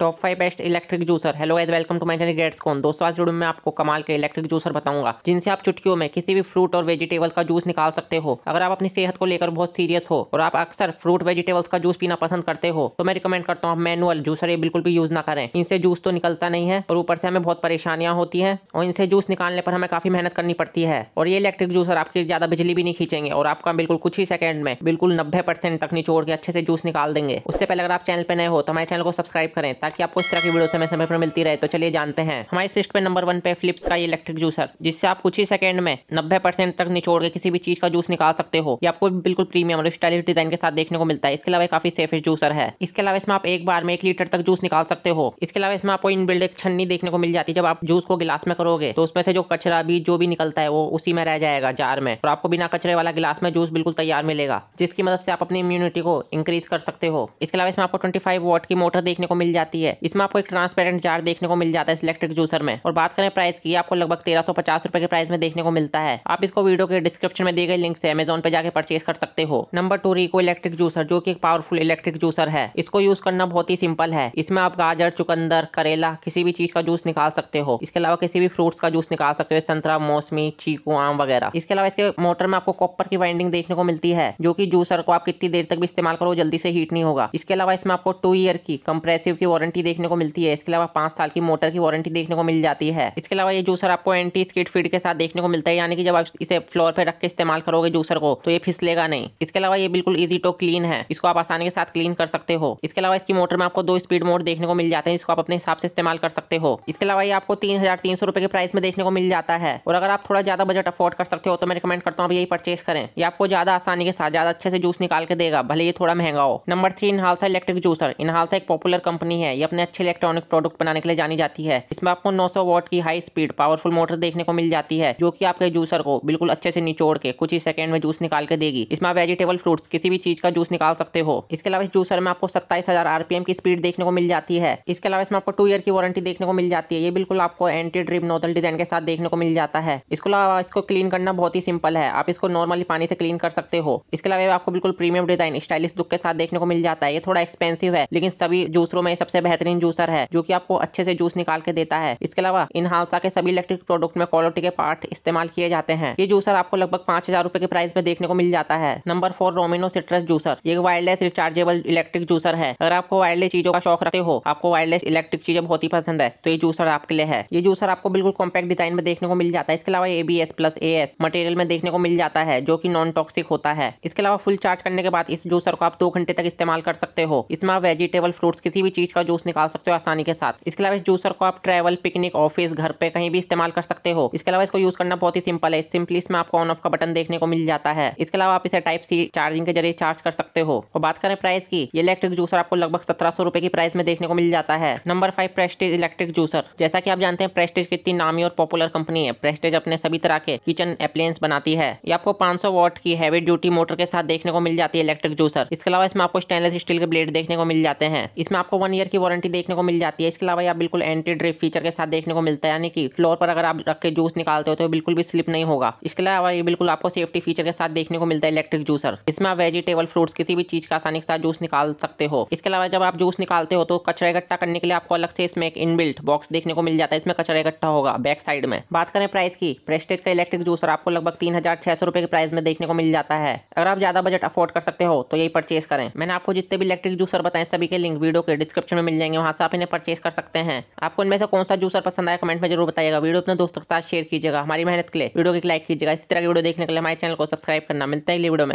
top five best electric juicer hello as welcome to my channel gets कौन दोस्तों आज video में आपको कमाल के इलेक्ट्रिक जूसर बताऊंगा जिनसे आप चुटकियों में किसी भी फ्रूट और वेजिटेबल का जूस निकाल सकते हो अगर आप अपनी सेहत को लेकर बहुत सीरियस हो और आप अक्सर फ्रूट वेजिटेबल्स का जूस पीना पसंद करते हो तो मैं रिकमेंड करता हूँ आप मैनुअल जूसर ये बिल्कुल भी यूज ना करें इनसे जूस तो निकलता नहीं है और ऊपर से हमें बहुत परेशानियां होती है और इनसे जूस निकालने पर हमें काफी मेहनत करनी पड़ती है और ये इलेक्ट्रिक जूसर आपकी ज्यादा बिजली भी नहीं खींचेंगे और आपका बिल्कुल कुछ ही सेकंड में बिल्कुल नब्बे तक निचोड़ के अच्छे से जूस निकाल देंगे उससे पहले अगर आप चैनल पर नए हो तो हमारे चैनल को सब्सक्राइब करें ताकि आपको इस तरह की वीडियो समय समय पर मिलती रहे तो चलिए जानते हैं हमारे सिस्ट पे नंबर वन पे फिलिप्स का ये इलेक्ट्रिक जूसर जिससे आप कुछ ही सेकंड में नब्बे परसेंट तक निचोड़ के किसी भी चीज का जूस निकाल सकते हो ये आपको बिल्कुल प्रीमियम और स्टाइलिश डिजाइन के साथ देखने को मिलता है इसके अलावा काफी सेफेस्ट जूसर है इसके अलावा इसमें आप एक बार में एक लीटर तक जूस निकाल सकते हो इसके अलावा इसमें आपको इन एक छन्नी देखने को मिल जाती है जब आप जूस को गिलास में करोगे तो उसमें से जो कचरा भी जो भी निकलता है वो उसी में रह जाएगा जार में और आपको बिना कचरे वाला गिलास में जूस बिल्कुल तैयार मिलेगा जिसकी मदद से आप अपनी इम्यूनिटी को इंक्रीज कर सकते हो इसके अलावा इसमें आपको ट्वेंटी फाइव की मोटर देखने को मिल जाती है आती है इसमें आपको एक ट्रांसपेरेंट जार देखने को मिल जाता है इलेक्ट्रिक जूसर में और बात करें प्राइस की आपको लगभग तेरह सौ पचास के प्राइस में देखने को मिलता है आप इसको वीडियो के डिस्क्रिप्शन में दिए गए लिंक से अमेजोन पे जाकर परचेज कर सकते हो number two Rico electric juicer जो की एक पावरफुल इलेक्ट्रिक जूसर है इसको यूज करना बहुत ही सिंपल है इसमें आप गाजर चुकंदर करेला किसी भी चीज का जूस निकाल सकते हो इसके अलावा किसी भी फ्रूट्स का जूस निकाल सकते हो संतरा मौसमी चीकू आम वगैरह इसके अलावा इसके मोटर में आपको कॉपर की वाइंडिंग देखने को मिलती है जो कि जूसर को आप कितनी देर तक भी इस्तेमाल करो जल्दी से हीट नहीं होगा इसके अलावा इसमें आपको टू ईयर की कंप्रेसिव की वारंटी वारंटी देखने को मिलती है इसके अलावा पांच साल की मोटर की वारंटी देखने को मिल जाती है इसके अलावा ये जूसर आपको एंटी स्किड फीड के साथ देखने को मिलता है यानी कि जब आप इसे फ्लोर पर रख के इस्तेमाल करोगे जूसर को तो ये फिसलेगा नहीं इसके अलावा ये बिल्कुल इजी टू क्लीन है इसको आप आसानी के साथ क्लीन कर सकते हो इसके अलावा इसकी मोटर में आपको दो स्पीड मोड देखने को मिल जाते हैं इसको आप अपने हिसाब से इस्तेमाल कर सकते हो इसके अलावा ये आपको तीन हजार तीन सौ रुपए के प्राइस में देखने को मिल जाता है और अगर आप थोड़ा ज्यादा बजट अफोर्ड कर सकते हो तो मैं रिकमेंड करता हूँ यही परचेस करें ये आपको ज्यादा आसानी के साथ ज्यादा अच्छे से जूस निकाल के देगा भले ये थोड़ा महंगा हो number three Inalsa electric juicer Inalsa एक पॉपुलर कंपनी है ये अपने अच्छे इलेक्ट्रॉनिक प्रोडक्ट बनाने के लिए जानी जाती है इसमें आपको 900 वॉट की हाई स्पीड पावरफुल मोटर देखने को मिल जाती है जो कि आपके जूसर को बिल्कुल अच्छे से निचोड़ के कुछ ही सेकंड में जूस निकाल के देगी इसमें आप वेजिटेबल फ्रूट किसी भी चीज का जूस निकाल सकते हो इसके अलावा इस जूसर में आपको सत्ताईस आरपीएम की स्पीड देखने को मिल जाती है इसके अलावा इसमें आपको टू ईयर की वारंटी देखने को मिल जाती है ये बिल्कुल आपको एंटी ड्रिप नोजल डिजाइन के साथ देखने को मिल जाता है इसके अलावा इसको क्लीन करना बहुत ही सिंपल है आप इसको नॉर्मली पानी से क्लीन कर सकते हो इसके अलावा आपको बिल्कुल प्रीमियम डिजाइन स्टाइलिश लुक के साथ देखने को मिल जाता है ये थोड़ा एक्सपेंसिव है लेकिन सभी जूसरों में सबसे बेहतरीन जूसर है जो की आपको अच्छे से जूस निकाल के देता है इसके अलावा इन हालसा के सभी इलेक्ट्रिक प्रोडक्ट में क्वालिटी के पार्ट इस्तेमाल किए जाते हैं ये जूसर आपको लगभग पांच हजार रुपए के प्राइस में देखने को मिल जाता है number four Romino citrus juicer ये वायरलेस रिचार्जेबल इलेक्ट्रिक जूसर है अगर आपको वायरलेस चीजों का शौक रखते हो आपको वायरलेस इलेक्ट्रिक चीजें बहुत ही पसंद है तो ये जूसर आपके लिए है ये जूसर आपको बिल्कुल कॉम्पैक्ट डिजाइन में देखने को मिल जाता है इसके अलावा A B plus S material में देखने को मिल जाता है जो की नॉन टॉक्सिक होता है इसके अलावा फुल चार्ज करने के बाद इस जूसर को आप दो घंटे तक इस्तेमाल कर सकते हो इसमें आप वेजिटेबल फ्रूट किसी भी चीज का जूस जूस निकाल सकते हो आसानी के साथ इसके अलावा इस जूसर को आप ट्रैवल पिकनिक ऑफिस घर पे कहीं भी इस्तेमाल कर सकते हो इसके अलावा इसको यूज करना बहुत ही सिंपल है सिंपली इसमें आपको ऑन ऑफ का बटन देखने को मिल जाता है इसके अलावा आप इसे टाइप सी चार्जिंग के जरिए चार्ज कर सकते हो और बात करें प्राइस की ये इलेक्ट्रिक जूसर आपको लगभग सत्रह सौ की प्राइस में देखने को मिल जाता है number five Prestige electric juicer जैसा की आप जानते हैं प्रेस्टेज कितनी नामी और पॉपुलर कंपनी है प्रेस्टेज अपने सभी तरह के किचन अप्लायंस बनाती है ये आपको 500 वॉट की हैवी ड्यूटी मोटर के साथ देखने को मिल जाती है इलेक्ट्रिक जूसर इसके अलावा इसमें आपको स्टेनलेस स्टील के ब्लेड देखने को मिल जाते हैं इसमें आपको वन ईयर की वारंटी देखने को मिल जाती है इसके अलावा यह बिल्कुल एंटी ड्रिप फीचर के साथ देखने को मिलता है यानी कि फ्लोर पर अगर आप रख के जूस निकालते हो तो बिल्कुल भी स्लिप नहीं होगा इसके अलावा ये बिल्कुल आपको सेफ्टी फीचर के साथ देखने को मिलता है इलेक्ट्रिक जूसर इसमें आप वेजिटेबल फ्रूट्स किसी भी चीज का आसानी के साथ जूस निकाल सकते हो इसके अलावा जब आप जूस निकालते हो तो कचरा इकट्ठा करने के लिए आपको अलग से इसमें एक इनबिल्ट बॉक्स देखने को मिल जाता है इसमें कचरा इकट्ठा होगा बैक साइड में बात करें प्राइस की प्रेस्टेज का इलेक्ट्रिक जूसर आपको लगभग तीन हजार छह सौ रुपए के प्राइस में देखने को मिल जाता है अगर आप ज्यादा बजट अफोर्ड कर सकते हो तो यही परचेज करें मैंने आपको जितने भी इलेक्ट्रिक जूसर बताए सभी के लिंक वीडियो के डिस्क्रिप्शन में मिल जाएंगे वहाँ से आप इन्हें परचेज कर सकते हैं आपको इनमें से कौन सा जूसर पसंद आया कमेंट में जरूर बताइएगा वीडियो अपने दोस्तों के साथ शेयर कीजिएगा हमारी मेहनत के लिए वीडियो को लाइक कीजिएगा इसी तरह की वीडियो देखने के लिए हमारे चैनल को सब्सक्राइब करना मिलता है अगली वीडियो में